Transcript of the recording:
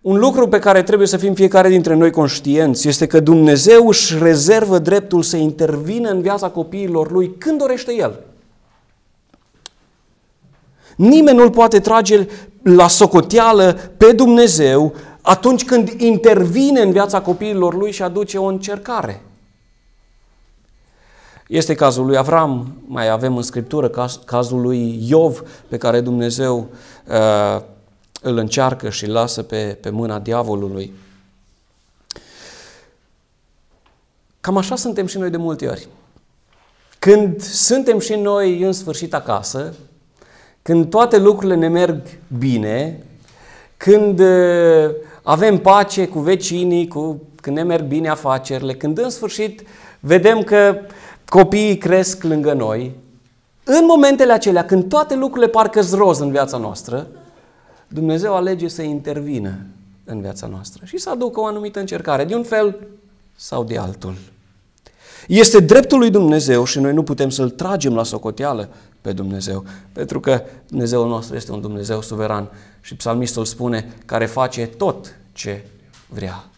Un lucru pe care trebuie să fim fiecare dintre noi conștienți este că Dumnezeu își rezervă dreptul să intervină în viața copiilor lui când dorește El. Nimeni nu-l poate trage la socoteală pe Dumnezeu atunci când intervine în viața copiilor lui și aduce o încercare. Este cazul lui Avram, mai avem în Scriptură caz, cazul lui Iov, pe care Dumnezeu uh, îl încearcă și îl lasă pe, pe mâna diavolului. Cam așa suntem și noi de multe ori. Când suntem și noi în sfârșit acasă, când toate lucrurile ne merg bine, când uh, avem pace cu vecinii, cu, când ne merg bine afacerile, când în sfârșit vedem că copiii cresc lângă noi, în momentele acelea, când toate lucrurile parcă zroz în viața noastră, Dumnezeu alege să intervină în viața noastră și să aducă o anumită încercare, de un fel sau de altul. Este dreptul lui Dumnezeu și noi nu putem să-L tragem la socoteală pe Dumnezeu, pentru că Dumnezeul nostru este un Dumnezeu suveran și psalmistul spune care face tot ce vrea.